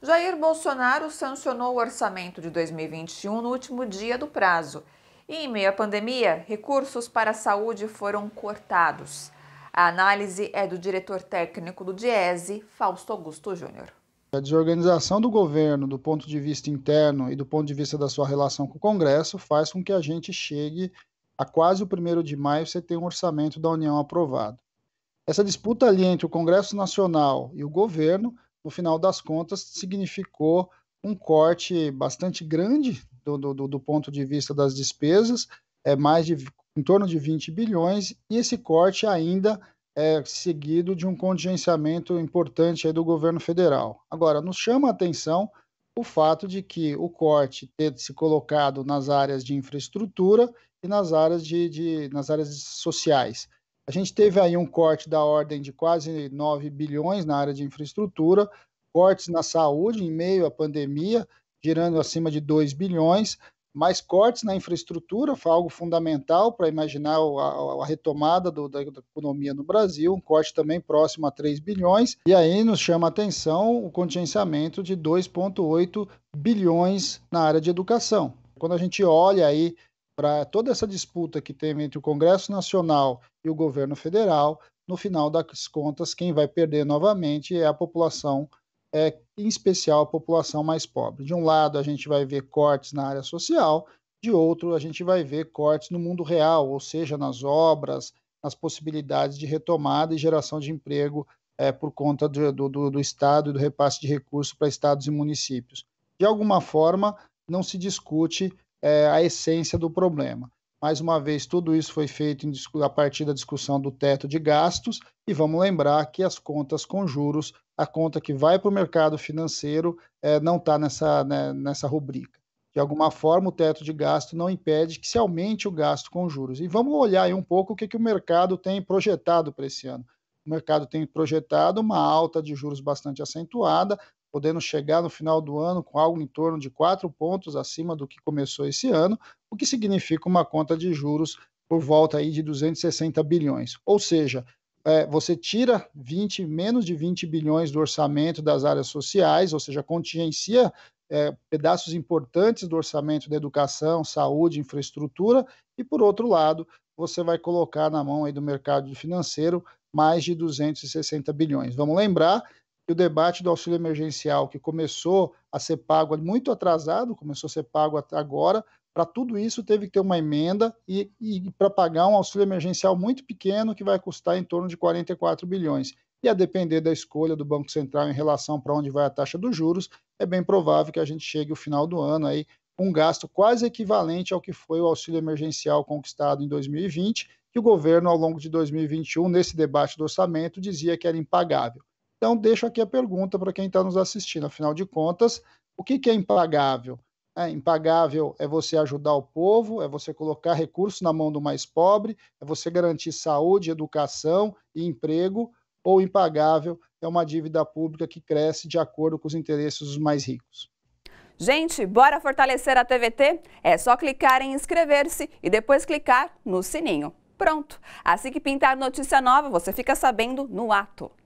Jair Bolsonaro sancionou o orçamento de 2021 no último dia do prazo. E, em meio à pandemia, recursos para a saúde foram cortados. A análise é do diretor técnico do DIESE, Fausto Augusto Júnior. A desorganização do governo, do ponto de vista interno e do ponto de vista da sua relação com o Congresso, faz com que a gente chegue a quase o primeiro de maio você tenha um orçamento da União aprovado. Essa disputa ali entre o Congresso Nacional e o governo no final das contas, significou um corte bastante grande do, do, do ponto de vista das despesas, é mais de em torno de 20 bilhões, e esse corte ainda é seguido de um contingenciamento importante do governo federal. Agora, nos chama a atenção o fato de que o corte ter se colocado nas áreas de infraestrutura e nas áreas, de, de nas áreas sociais. A gente teve aí um corte da ordem de quase 9 bilhões na área de infraestrutura, cortes na saúde em meio à pandemia, girando acima de 2 bilhões, mais cortes na infraestrutura, foi algo fundamental para imaginar a, a retomada do, da, da, economia no Brasil, um corte também próximo a 3 bilhões, e aí nos chama a atenção o contingenciamento de 2,8 bilhões na área de educação. Quando a gente olha aí para toda essa disputa que teve entre o Congresso Nacional e o governo federal, no final das contas, quem vai perder novamente é a população, é, em especial a população mais pobre. De um lado, a gente vai ver cortes na área social, de outro, a gente vai ver cortes no mundo real, ou seja, nas obras, nas possibilidades de retomada e geração de emprego é, por conta do, do, do Estado e do repasse de recursos para estados e municípios. De alguma forma, não se discute é, a essência do problema. Mais uma vez, tudo isso foi feito em, a partir da discussão do teto de gastos, e vamos lembrar que as contas com juros, a conta que vai para o mercado financeiro, é, não está nessa, né, nessa rubrica. De alguma forma, o teto de gasto não impede que se aumente o gasto com juros. E vamos olhar aí um pouco o que, que o mercado tem projetado para esse ano. O mercado tem projetado uma alta de juros bastante acentuada, podendo chegar no final do ano com algo em torno de 4 pontos acima do que começou esse ano, o que significa uma conta de juros por volta aí de 260 bilhões. Ou seja, é, você tira 20, menos de 20 bilhões do orçamento das áreas sociais, ou seja, contingencia é, pedaços importantes do orçamento da educação, saúde, infraestrutura, e por outro lado, você vai colocar na mão aí do mercado financeiro mais de 260 bilhões. Vamos lembrar e o debate do auxílio emergencial, que começou a ser pago muito atrasado, começou a ser pago agora, para tudo isso teve que ter uma emenda e, e para pagar um auxílio emergencial muito pequeno que vai custar em torno de 44 bilhões. E a depender da escolha do Banco Central em relação para onde vai a taxa dos juros, é bem provável que a gente chegue ao final do ano aí um gasto quase equivalente ao que foi o auxílio emergencial conquistado em 2020, que o governo ao longo de 2021 nesse debate do orçamento dizia que era impagável. Então, deixo aqui a pergunta para quem está nos assistindo. Afinal de contas, o que, que é impagável? É, impagável é você ajudar o povo, é você colocar recursos na mão do mais pobre, é você garantir saúde, educação e emprego, ou impagável é uma dívida pública que cresce de acordo com os interesses dos mais ricos. Gente, bora fortalecer a TVT? É só clicar em inscrever-se e depois clicar no sininho. Pronto! Assim que pintar notícia nova, você fica sabendo no ato.